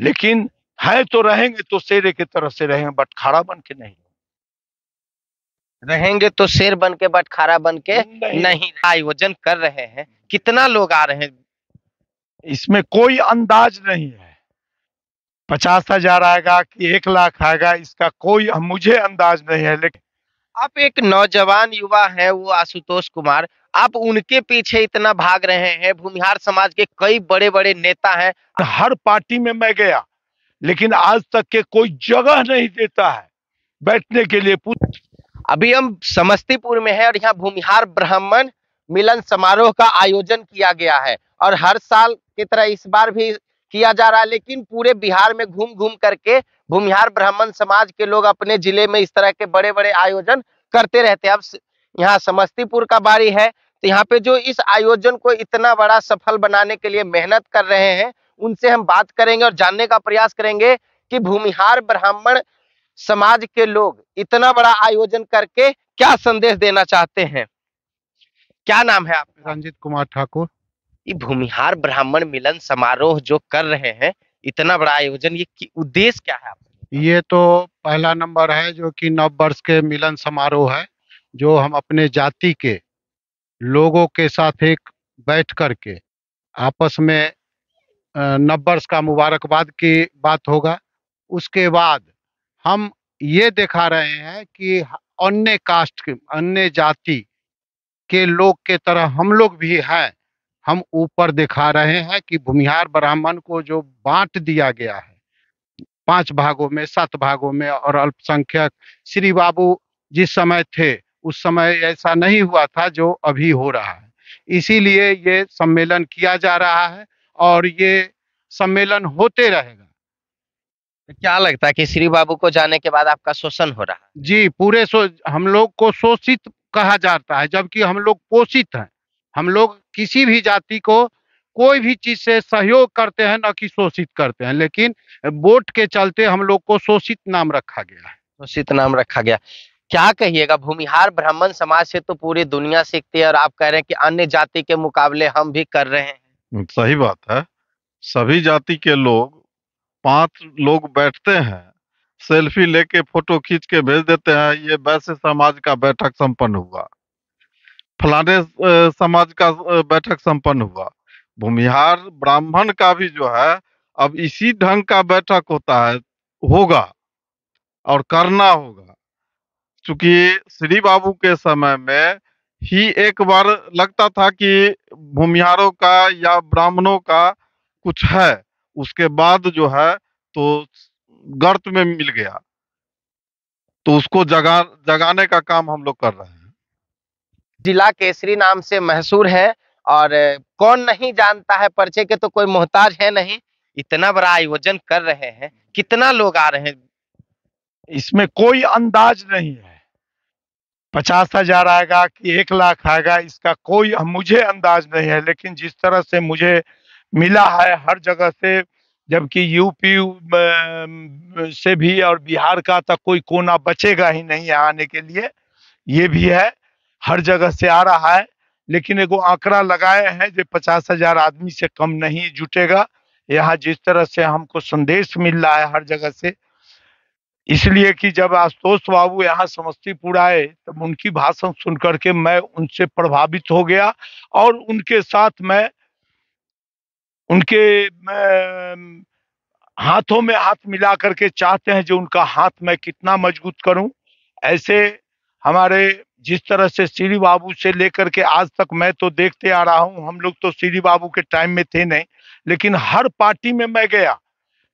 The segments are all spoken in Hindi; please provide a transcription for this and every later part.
लेकिन है तो रहेंगे तो शेर की तरह से रहेंगे बटखारा बन के नहीं रहेंगे तो शेर बन के बटखारा बन के नहीं, नहीं आयोजन कर रहे हैं कितना लोग आ रहे हैं इसमें कोई अंदाज नहीं है पचास हजार आएगा कि एक लाख आएगा इसका कोई मुझे अंदाज नहीं है लेकिन आप एक नौजवान युवा है वो आशुतोष कुमार आप उनके पीछे इतना भाग रहे हैं भूमिहार समाज के कई बड़े बड़े नेता हैं तो हर पार्टी में मैं गया लेकिन आज तक के कोई जगह नहीं देता है बैठने के लिए अभी हम समस्तीपुर में है और यहाँ भूमिहार ब्राह्मण मिलन समारोह का आयोजन किया गया है और हर साल की तरह इस बार भी किया जा रहा है लेकिन पूरे बिहार में घूम घूम करके भूमिहार ब्राह्मण समाज के लोग अपने जिले में इस तरह के बड़े बड़े आयोजन करते रहते हैं अब यहाँ समस्तीपुर का बारी है तो यहाँ पे जो इस आयोजन को इतना बड़ा सफल बनाने के लिए मेहनत कर रहे हैं उनसे हम बात करेंगे और जानने का प्रयास करेंगे कि भूमिहार ब्राह्मण समाज के लोग इतना बड़ा आयोजन करके क्या संदेश देना चाहते हैं क्या नाम है आप रंजित कुमार ठाकुर ये भूमिहार ब्राह्मण मिलन समारोह जो कर रहे हैं इतना बड़ा आयोजन ये उद्देश्य क्या है आपका ये तो पहला नंबर है जो कि नव वर्ष के मिलन समारोह है जो हम अपने जाति के लोगों के साथ एक बैठ कर के आपस में नब्बर्स का मुबारकबाद की बात होगा उसके बाद हम ये दिखा रहे हैं कि अन्य कास्ट के अन्य जाति के लोग के तरह हम लोग भी हैं हम ऊपर दिखा रहे हैं कि भूमिहार ब्राह्मण को जो बांट दिया गया है पांच भागों में सात भागों में और अल्पसंख्यक श्री बाबू जिस समय थे उस समय ऐसा नहीं हुआ था जो अभी हो रहा है इसीलिए ये सम्मेलन किया जा रहा है और ये सम्मेलन होते रहेगा तो क्या लगता है कि श्री बाबू को जाने के बाद आपका शोषण हो रहा है जी पूरे सो, हम लोग को शोषित कहा जाता है जबकि हम लोग पोषित हैं हम लोग किसी भी जाति को कोई भी चीज से सहयोग करते हैं न कि शोषित करते हैं लेकिन वोट के चलते हम लोग को शोषित नाम रखा गया है शोषित नाम रखा गया क्या कहिएगा भूमिहार ब्राह्मण समाज से तो पूरी दुनिया सीखती है और आप कह रहे हैं कि अन्य जाति के मुकाबले हम भी कर रहे हैं हम्म, सही बात है सभी जाति के लोग पांच लोग बैठते हैं सेल्फी लेके फोटो खींच के भेज देते हैं ये वैसे समाज का बैठक संपन्न हुआ फलाने समाज का बैठक संपन्न हुआ भूमिहार ब्राह्मण का भी जो है अब इसी ढंग का बैठक होता है होगा और करना होगा चूंकि श्री बाबू के समय में ही एक बार लगता था कि भूमिहारों का या ब्राह्मणों का कुछ है उसके बाद जो है तो गर्त में मिल गया तो उसको जगा जगाने का काम हम लोग कर रहे हैं जिला केसरी नाम से मशहूर है और कौन नहीं जानता है पर्चे के तो कोई मोहताज है नहीं इतना बड़ा आयोजन कर रहे हैं कितना लोग आ रहे हैं इसमें कोई अंदाज नहीं है पचास हजार आएगा कि एक लाख आएगा इसका कोई मुझे अंदाज नहीं है लेकिन जिस तरह से मुझे मिला है हर जगह से जबकि यूपी से भी और बिहार का तक तो कोई कोना बचेगा ही नहीं आने के लिए ये भी है हर जगह से आ रहा है लेकिन एगो आंकड़ा लगाए हैं जो पचास हजार आदमी से कम नहीं जुटेगा यहाँ जिस तरह से हमको संदेश मिल रहा है हर जगह से इसलिए कि जब आशुतोष बाबू यहाँ समस्तीपुर आए तब उनकी भाषण सुन करके मैं उनसे प्रभावित हो गया और उनके साथ मैं उनके मैं, हाथों में हाथ मिला करके चाहते हैं जो उनका हाथ मैं कितना मजबूत करूं ऐसे हमारे जिस तरह से श्री बाबू से लेकर के आज तक मैं तो देखते आ रहा हूं हम लोग तो श्री बाबू के टाइम में थे नहीं लेकिन हर पार्टी में मैं गया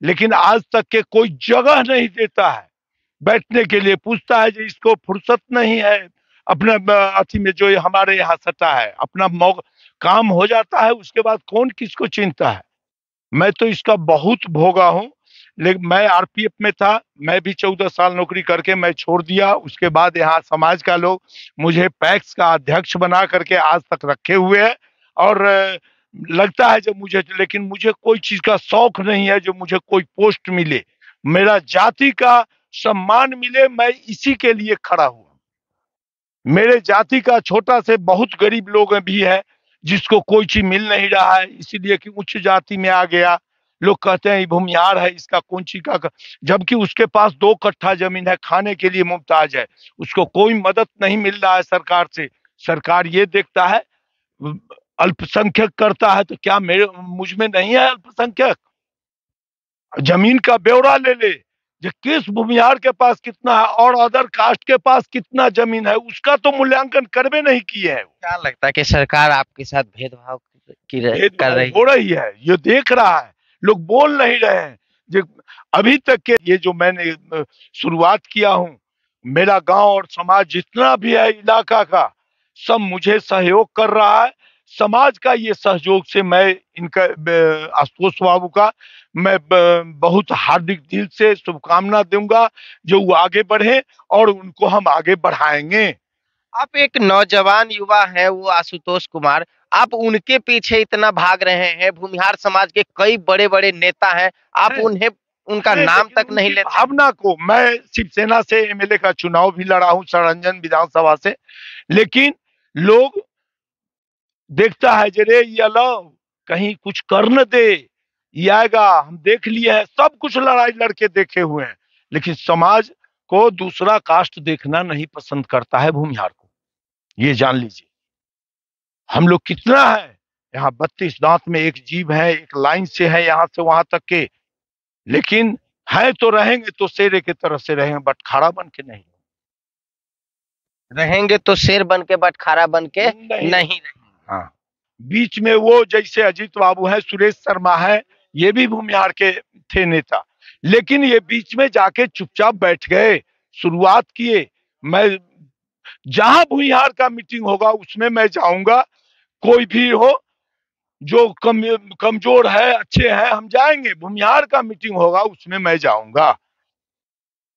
लेकिन आज तक के कोई जगह नहीं देता है बैठने के लिए पूछता है जो इसको फुर्सत नहीं है अपना अथी में जो हमारे यहाँ सटा है अपना मौका काम हो जाता है उसके बाद कौन किसको चिंता है मैं तो इसका बहुत भोगा हूँ लेकिन मैं आरपीएफ में था मैं भी चौदह साल नौकरी करके मैं छोड़ दिया उसके बाद यहाँ समाज का लोग मुझे पैक्स का अध्यक्ष बना करके आज तक रखे हुए है और लगता है जब मुझे लेकिन मुझे कोई चीज का शौक नहीं है जो मुझे कोई पोस्ट मिले मेरा जाति का सम्मान मिले मैं इसी के लिए खड़ा हुआ मेरे जाति का छोटा से बहुत गरीब लोग भी है जिसको कोई चीज मिल नहीं रहा है इसीलिए कि उच्च जाति में आ गया लोग कहते हैं भूमिहार है इसका कौन चीज का जबकि उसके पास दो कट्ठा जमीन है खाने के लिए मुमताज है उसको कोई मदद नहीं मिल रहा है सरकार से सरकार ये देखता है अल्पसंख्यक करता है तो क्या मेरे मुझ में नहीं है अल्पसंख्यक जमीन का ब्यौरा ले ले जो किस भूमिहार के पास कितना है और अदर कास्ट के पास कितना जमीन है उसका तो मूल्यांकन करवे नहीं किए है क्या लगता है कि सरकार आपके साथ भेदभाव की भेद कर रही हो रही है ये देख रहा है लोग बोल नहीं रहे हैं जो अभी तक के ये जो मैंने शुरुआत किया हूँ मेरा गांव और समाज जितना भी है इलाका का सब मुझे सहयोग कर रहा है समाज का ये सहयोग से मैं इनका आशुतोष बाबू का मैं बहुत हार्दिक दिल से शुभकामना दूंगा जो वो आगे बढ़े और उनको हम आगे बढ़ाएंगे आप एक नौजवान युवा हैं वो आशुतोष कुमार आप उनके पीछे इतना भाग रहे हैं भूमिहार समाज के कई बड़े बड़े नेता हैं आप है। उन्हें उनका नाम तक नहीं लेते भावना को मैं शिवसेना से एमएलए का चुनाव भी लड़ा हूँ सरंजन विधानसभा से लेकिन लोग देखता है जे ये लो कहीं कुछ कर न दे ये आएगा हम देख लिए है सब कुछ लड़ाई लड़के देखे हुए हैं लेकिन समाज को दूसरा कास्ट देखना नहीं पसंद करता है भूमिहार को ये जान लीजिए हम लोग कितना है यहाँ बत्तीस दांत में एक जीव है एक लाइन से है यहाँ से वहां तक के लेकिन है तो रहेंगे तो शेरे के तरह से रहेंगे बट बन के नहीं रहेंगे तो शेर बन के बट खारा बन के नहीं, नहीं हाँ। बीच में वो जैसे अजीत बाबू है सुरेश शर्मा है ये भी भूमिहार के थे नेता लेकिन ये बीच में जाके चुपचाप बैठ गए शुरुआत किए मैं जहां भूमिहार का मीटिंग होगा उसमें मैं जाऊंगा कोई भी हो जो कम कमजोर है अच्छे हैं हम जाएंगे भूमिहार का मीटिंग होगा उसमें मैं जाऊंगा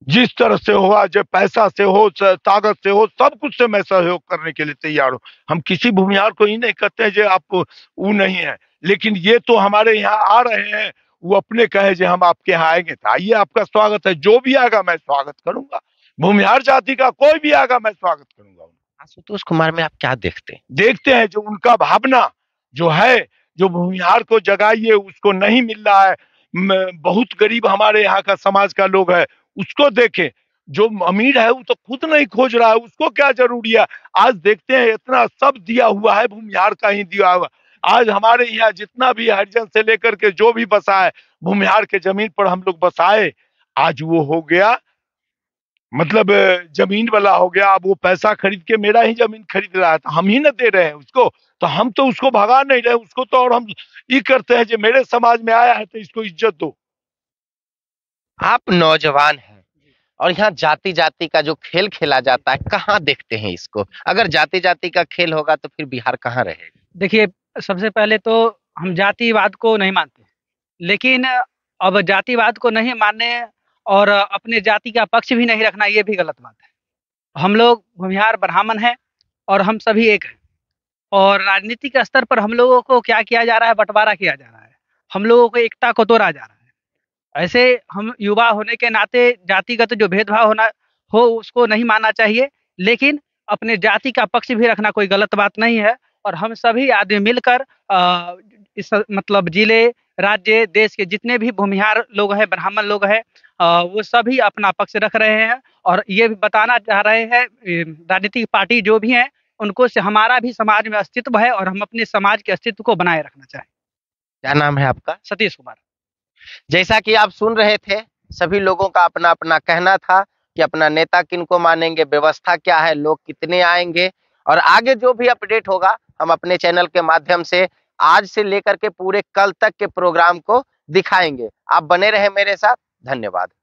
जिस तरह से हुआ आज पैसा से हो ताकत से हो सब कुछ से मैं सहयोग करने के लिए तैयार हूँ हम किसी भूमिहार को ही नहीं कहते हैं जो आप वो नहीं है लेकिन ये तो हमारे यहाँ आ रहे हैं वो अपने कहे जो हम आपके यहाँ आएंगे तो आइए आपका स्वागत है जो भी आएगा मैं स्वागत करूंगा भूमिहार जाति का कोई भी आएगा मैं स्वागत करूंगा आशुतोष कुमार में आप क्या देखते हैं देखते हैं जो उनका भावना जो है जो भूमिहार को जगाइए उसको नहीं मिल रहा है बहुत गरीब हमारे यहाँ का समाज का लोग है उसको देखे जो अमीर है वो तो खुद नहीं खोज रहा है उसको क्या जरूरी है आज देखते हैं इतना सब दिया हुआ है भूमिहार का ही दिया हुआ आज हमारे यहाँ जितना भी हरिजन से लेकर के जो भी बसा है भूमिहार के जमीन पर हम लोग बसाए आज वो हो गया मतलब जमीन वाला हो गया अब वो पैसा खरीद के मेरा ही जमीन खरीद रहा है तो हम ही ना दे रहे हैं उसको तो हम तो उसको भगा नहीं रहे उसको तो और हम ये करते हैं जो मेरे समाज में आया है तो इसको इज्जत दो आप नौजवान हैं और यहाँ जाति जाति का जो खेल खेला जाता है कहाँ देखते हैं इसको अगर जाति जाति का खेल होगा तो फिर बिहार कहाँ रहेगा देखिए सबसे पहले तो हम जातिवाद को नहीं मानते लेकिन अब जातिवाद को नहीं मानने और अपने जाति का पक्ष भी नहीं रखना ये भी गलत बात है हम लोग भूमिहार ब्राह्मण हैं और हम सभी एक हैं और राजनीतिक स्तर पर हम लोगों को क्या किया जा रहा है बंटवारा किया जा रहा है हम लोगों को एकता को तोड़ा जा रहा है ऐसे हम युवा होने के नाते जातिगत जो भेदभाव होना हो उसको नहीं मानना चाहिए लेकिन अपने जाति का पक्ष भी रखना कोई गलत बात नहीं है और हम सभी आदमी मिलकर इस मतलब जिले राज्य देश के जितने भी भूमिहार लोग हैं ब्राह्मण लोग हैं वो सभी अपना पक्ष रख रहे हैं और ये भी बताना चाह रहे हैं राजनीतिक पार्टी जो भी हैं उनको से हमारा भी समाज में अस्तित्व है और हम अपने समाज के अस्तित्व को बनाए रखना चाहें क्या नाम है आपका सतीश कुमार जैसा कि आप सुन रहे थे सभी लोगों का अपना अपना कहना था कि अपना नेता किन को मानेंगे व्यवस्था क्या है लोग कितने आएंगे और आगे जो भी अपडेट होगा हम अपने चैनल के माध्यम से आज से लेकर के पूरे कल तक के प्रोग्राम को दिखाएंगे आप बने रहे मेरे साथ धन्यवाद